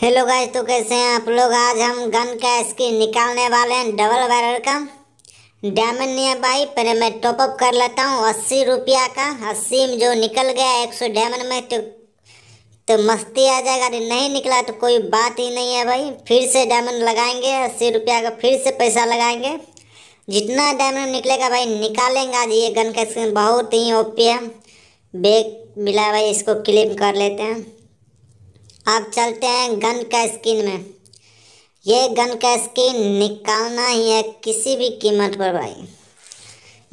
hello guys तो कैसे हैं आप लोग आज हम गन का स्किन निकालने वाले हैं डबल बैरल का डायमंड नहीं है भाई पहले मैं टॉपअप कर लेता हूँ अस्सी रुपया का अस्सी में जो निकल गया एक सौ डायमंड में तो तो मस्ती आ जाएगा अरे नहीं निकला तो कोई बात ही नहीं है भाई फिर से डायमंड लगाएंगे अस्सी रुपया का फिर से पैसा लगाएंगे जितना डायमंड निकलेगा भाई निकालेंगे आज ये गन का स्किन बहुत ही ओपी है बेग मिला भाई इसको क्लेम कर लेते हैं अब चलते हैं गन का स्किन में ये गन का स्किन निकालना ही है किसी भी कीमत पर भाई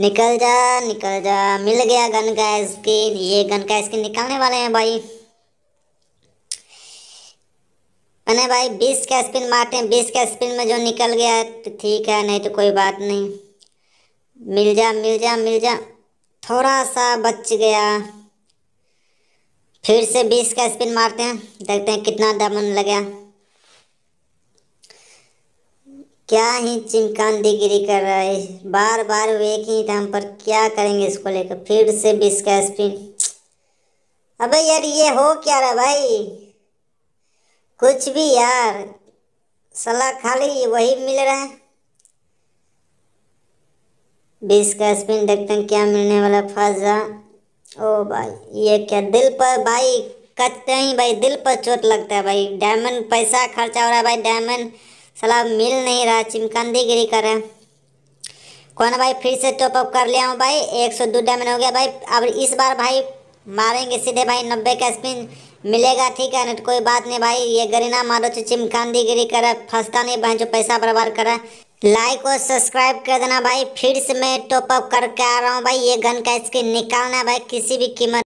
निकल जा निकल जा मिल गया गन का स्किन ये गन का स्किन निकालने वाले हैं भाई मैंने भाई बीस का स्पिन मारते हैं बीस का स्पिन में जो निकल गया तो ठीक है नहीं तो कोई बात नहीं मिल जा मिल जा मिल जा थोड़ा सा बच गया फिर से बीस का स्पिन मारते हैं देखते हैं कितना डायमंड लगा क्या ही डिग्री कर रहा है बार बार एक ही टाइम पर क्या करेंगे इसको लेकर फिर से बीस का स्पिन अबे यार ये हो क्या रहा भाई कुछ भी यार सलाह खाली वही मिल रहा है बीस का स्पिन देखते हैं क्या मिलने वाला फर्स्ट ओ भाई ये क्या दिल पर भाई कचते ही भाई दिल पर चोट लगता है भाई डायमंड पैसा खर्चा हो रहा है भाई डायमंड सलाह मिल नहीं रहा चिमकंदी गिरी कर रहा कौन भाई फिर से टॉप अप कर लिया हूँ भाई एक सौ दो डायमंड हो गया भाई अब इस बार भाई मारेंगे सीधे भाई नब्बे का स्पिन मिलेगा ठीक है ना तो कोई बात नहीं भाई ये गरीना मारो चिमकंदी गिरी कर फंसता नहीं भाई जो पैसा बर्बाद करा लाइक और सब्सक्राइब कर देना भाई फिर से मैं टॉप अप करके आ रहा हूँ भाई ये गन का स्किन निकालना भाई किसी भी कीमत